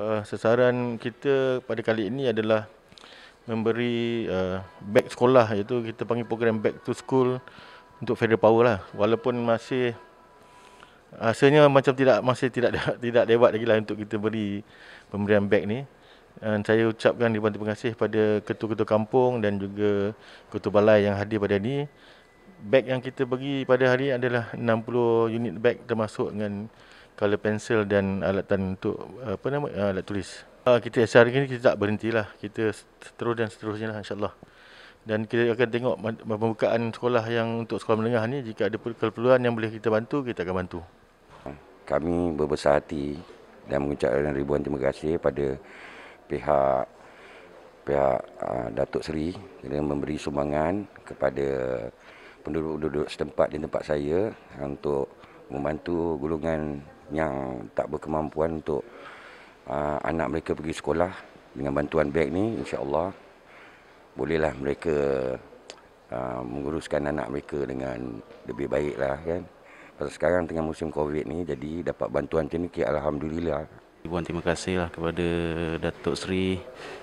uh, sasaran kita pada kali ini adalah memberi uh, eh, back sekolah iaitu kita panggil program back to school untuk Federal Power lah walaupun masih rasanya macam tidak masih tidak tidak lewat lagi lah untuk kita beri pemberian back ni dan saya ucapkan ribuan terima kasih pada ketua-ketua kampung dan juga ketua balai yang hadir pada ini. bag yang kita bagi pada hari adalah 60 unit bag termasuk dengan color pencil dan alatan untuk apa nama alat tulis. Uh, kita hari ini kita tak berhentilah. Kita terus dan seterusnya lah insya-Allah. Dan kita akan tengok pembukaan sekolah yang untuk sekolah menengah ni jika ada keperluan yang boleh kita bantu, kita akan bantu. Kami berbesar hati dan mengucapkan ribuan terima kasih pada pihak pihak ah, Datuk Seri yang memberi sumbangan kepada penduduk-penduduk setempat di tempat saya ah, untuk membantu golongan yang tak berkemampuan untuk uh, anak mereka pergi sekolah dengan bantuan beg ni insyaallah bolehlah mereka uh, menguruskan anak mereka dengan lebih baiklah kan pasal sekarang tengah musim covid ni jadi dapat bantuan macam ni alhamdulillah Ibuan terima kasihlah kepada Datuk Sri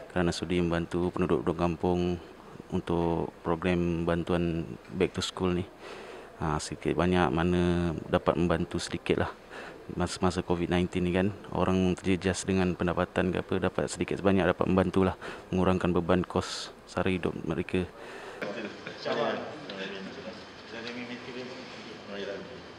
kerana sudi membantu penduduk-penduduk kampung untuk program bantuan back to school ni ha, sikit banyak mana dapat membantu sedikit lah masa-masa COVID-19 ni kan orang terjejas dengan pendapatan ke apa dapat sedikit sebanyak dapat membantu lah mengurangkan beban kos sara hidup mereka. Jadi, jadi,